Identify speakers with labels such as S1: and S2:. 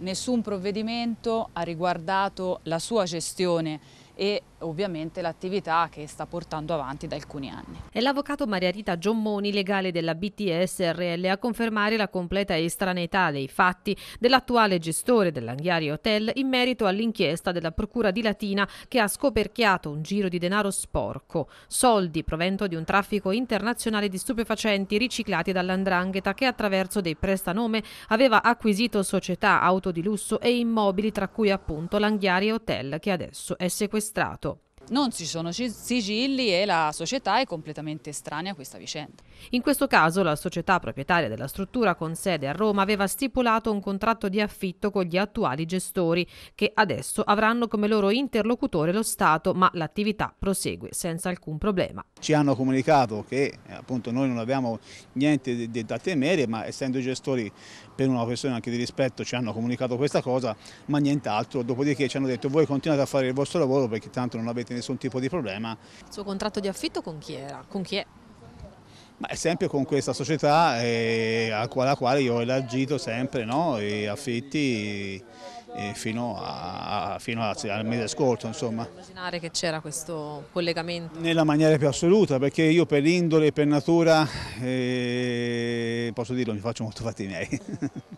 S1: Nessun provvedimento ha riguardato la sua gestione e ovviamente l'attività che sta portando avanti da alcuni anni.
S2: È l'avvocato Maria Rita Giommoni, legale della BTSRL, a confermare la completa estraneità dei fatti dell'attuale gestore dell'Anghiari Hotel in merito all'inchiesta della Procura di Latina che ha scoperchiato un giro di denaro sporco, soldi provento di un traffico internazionale di stupefacenti riciclati dall'andrangheta che attraverso dei prestanome aveva acquisito società, auto di lusso e immobili tra cui appunto l'Anghiari Hotel che adesso è sequestrato sequestrato.
S1: Non ci sono sigilli e la società è completamente estranea a questa vicenda.
S2: In questo caso la società proprietaria della struttura con sede a Roma aveva stipulato un contratto di affitto con gli attuali gestori che adesso avranno come loro interlocutore lo Stato ma l'attività prosegue senza alcun problema.
S3: Ci hanno comunicato che eh, appunto noi non abbiamo niente da temere ma essendo i gestori per una questione anche di rispetto ci hanno comunicato questa cosa ma nient'altro. Dopodiché ci hanno detto voi continuate a fare il vostro lavoro perché tanto non avete nessun tipo di problema.
S2: Il suo contratto di affitto con chi era? Con chi è?
S3: Ma è sempre con questa società eh, alla quale io ho elargito sempre no? i affitti eh, fino, a, fino a, al mese scorso. Insomma.
S2: Immaginare che c'era questo collegamento?
S3: Nella maniera più assoluta, perché io per indole e per natura, eh, posso dirlo, mi faccio molto fatti miei.